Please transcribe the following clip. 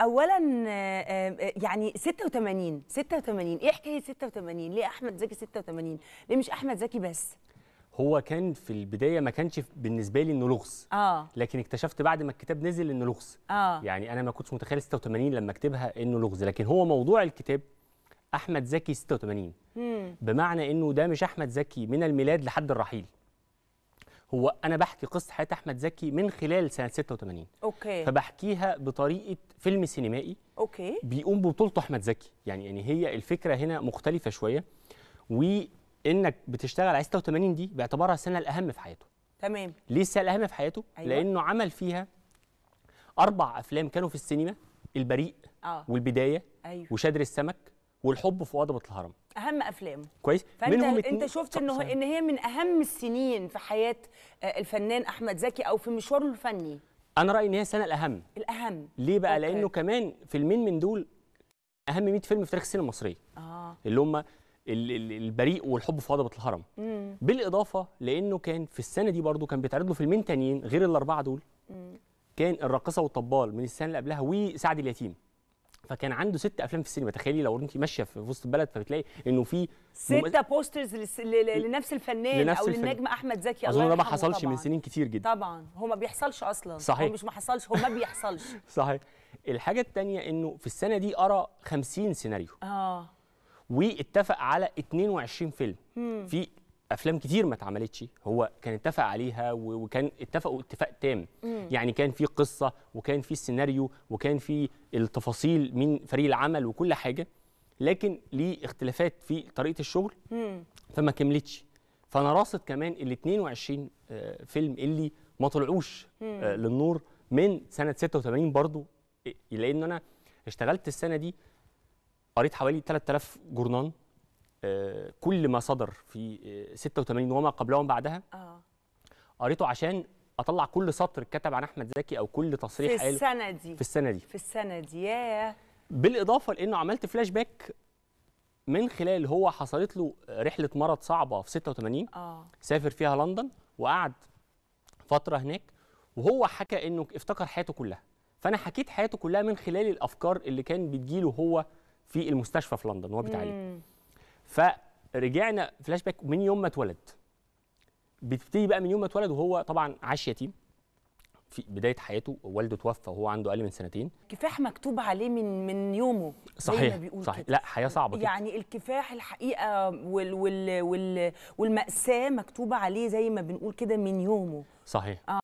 اولا آه، آه، يعني 86 86 ايه حكايه 86 ليه احمد زكي 86 ليه مش احمد زكي بس هو كان في البدايه ما كانش بالنسبه لي انه لغز آه. لكن اكتشفت بعد ما الكتاب نزل انه لغز آه. يعني انا ما كنتش متخيل 86 لما اكتبها انه لغز لكن هو موضوع الكتاب احمد زكي 86 مم. بمعنى انه ده مش احمد زكي من الميلاد لحد الرحيل هو انا بحكي قصه حياه احمد زكي من خلال سنه 86 اوكي فبحكيها بطريقه فيلم سينمائي اوكي بيقوم ببطولته احمد زكي يعني يعني هي الفكره هنا مختلفه شويه وانك بتشتغل على 86 دي باعتبارها السنه الاهم في حياته تمام ليه السنه الاهم في حياته أيوة. لانه عمل فيها اربع افلام كانوا في السينما البريء آه. والبدايه أيوة. وشادر السمك والحب في وضبط الهرم اهم افلامه كويس فانت منهم انت شفت ان ان هي من اهم السنين في حياه آه، الفنان احمد زكي او في مشواره الفني انا رايي ان هي السنه الاهم الاهم ليه بقى أوكي. لانه كمان فيلمين من دول اهم 100 فيلم في تاريخ السينما المصريه آه. اللي هم البريء والحب في هضبه الهرم مم. بالاضافه لانه كان في السنه دي برضو كان بيتعرض له فيلمين تانيين غير الاربعه دول مم. كان الراقصه والطبال من السنه اللي قبلها وسعد اليتيم فكان عنده ست افلام في السينما تخيلي لو انت ماشيه في وسط البلد فبتلاقي انه في ستة بوسترز لس... ل... لنفس الفنان لنفس او للنجم احمد زكي اظن ده ما حصلش طبعًا. من سنين كتير جدا طبعا هو ما بيحصلش اصلا صحيح هو مش ما حصلش هو ما بيحصلش صحيح الحاجه الثانيه انه في السنه دي قرا 50 سيناريو اه واتفق على 22 فيلم مم. في افلام كتير ما اتعملتش هو كان اتفق عليها وكان اتفقوا اتفاق تام مم. يعني كان في قصه وكان في السيناريو وكان في التفاصيل من فريق العمل وكل حاجه لكن ليه اختلافات في طريقه الشغل مم. فما كملتش فانا راصد كمان ال 22 آه، فيلم اللي ما طلعوش آه، للنور من سنه 86 برضو لان انا اشتغلت السنه دي قريت حوالي 3000 جورنان آه، كل ما صدر في 86 آه، وما قبلها بعدها اه قريته عشان اطلع كل سطر اتكتب عن احمد زكي او كل تصريح في قاله السنه دي في السنه دي في السنه دي يا بالاضافه لانه عملت فلاش باك من خلال هو حصلت له رحله مرض صعبه في 86 اه سافر فيها لندن وقعد فتره هناك وهو حكى انه افتكر حياته كلها فانا حكيت حياته كلها من خلال الافكار اللي كان بتجيله هو في المستشفى في لندن وهو بيتعالج فرجعنا فلاش باك من يوم ما اتولد بتبتدي بقى من يوم ما اتولد وهو طبعا عاش يتيم في بدايه حياته والده توفى وهو عنده اقل من سنتين كفاح مكتوب عليه من من يومه صحيح زي ما بيقول صحيح كده. لا حياه صعبه كده. يعني الكفاح الحقيقه وال وال وال والماساه مكتوبه عليه زي ما بنقول كده من يومه صحيح آه.